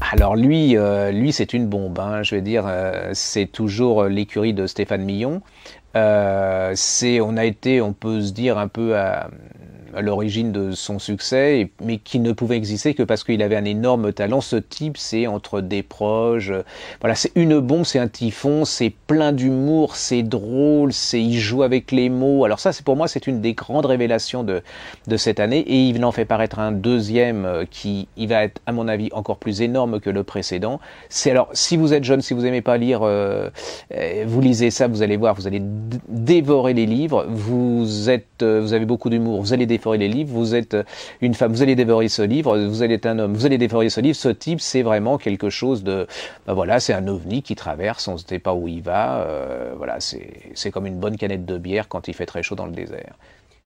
Alors lui, euh, lui c'est une bombe. Hein. je veux dire, euh, c'est toujours euh, l'écurie de Stéphane Millon. c'est, on a été, on peut se dire un peu à, à l'origine de son succès, mais qui ne pouvait exister que parce qu'il avait un énorme talent. Ce type, c'est entre des proches. Euh, voilà, c'est une bombe, c'est un typhon, c'est plein d'humour, c'est drôle, c'est il joue avec les mots. Alors ça, c'est pour moi, c'est une des grandes révélations de, de cette année. Et il en fait paraître un deuxième euh, qui, il va être, à mon avis, encore plus énorme que le précédent. C'est alors, si vous êtes jeune, si vous aimez pas lire, euh, vous lisez ça, vous allez voir, vous allez dévorer les livres. Vous êtes, vous avez beaucoup d'humour, vous allez dévorer les livres, vous êtes euh, une femme, vous allez dévorer ce livre, vous allez être un homme, vous allez dévorer ce livre. Ce type, c'est vraiment quelque chose de, bah voilà, c'est un ovni qui traverse, on ne sait pas où il va, euh, voilà, c'est comme une bonne canette de bière quand il fait très chaud dans le désert.